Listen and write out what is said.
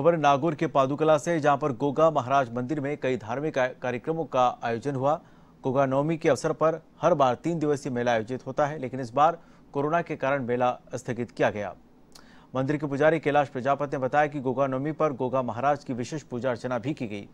खबर नागौर के पादुकला से जहां पर गोगा महाराज मंदिर में कई धार्मिक कार्यक्रमों का आयोजन हुआ गोगा नवमी के अवसर पर हर बार तीन दिवसीय मेला आयोजित होता है लेकिन इस बार कोरोना के कारण मेला स्थगित किया गया मंदिर के पुजारी कैलाश प्रजापत ने बताया कि गोगा नवमी पर गोगा महाराज की विशेष पूजा अर्चना भी की गई